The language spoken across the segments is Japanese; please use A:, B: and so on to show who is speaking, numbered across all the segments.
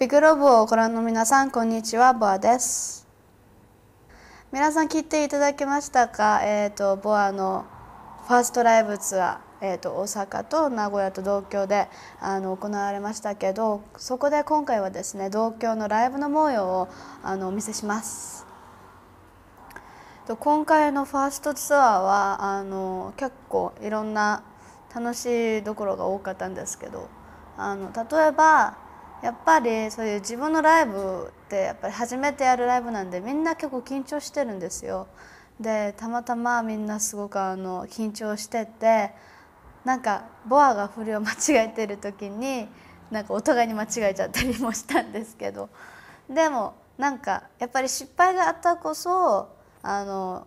A: ビグローブをご覧の皆さんこんにちはボアです皆さん聞いていただけましたかえっ、ー、とボアのファーストライブツアーえーと、大阪と名古屋と同居であの行われましたけどそこで今回はですね同居のライブの模様をあのお見せしますと今回のファーストツアーはあの結構いろんな楽しいどころが多かったんですけどあの例えばやっぱりそういう自分のライブってやっぱり初めてやるライブなんでみんな結構緊張してるんですよでたまたまみんなすごくあの緊張しててなんかボアが振りを間違えてる時になんかお互いに間違えちゃったりもしたんですけどでもなんかやっぱり失敗があったこそあの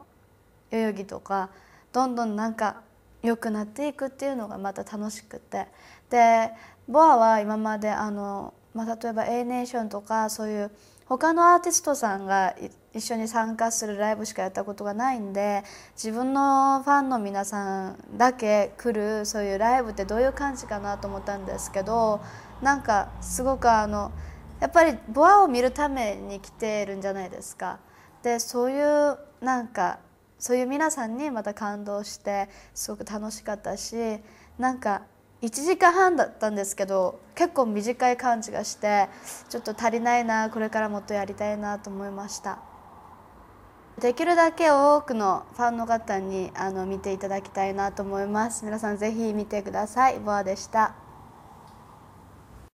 A: 代々木とかどんどんなんか良くなっていくっていうのがまた楽しくてでボアは今まであのまあ、例えば A ネーションとかそういう他のアーティストさんが一緒に参加するライブしかやったことがないんで自分のファンの皆さんだけ来るそういうライブってどういう感じかなと思ったんですけどなんかすごくあのやっぱりボアを見るために来てるんじゃないですか。でそういうなんかそういう皆さんにまた感動してすごく楽しかったしなんか1時間半だったんですけど結構短い感じがしてちょっと足りないなこれからもっとやりたいなと思いましたできるだけ多くのファンの方にあの見ていただきたいなと思います皆さん是非見てくださいボアでした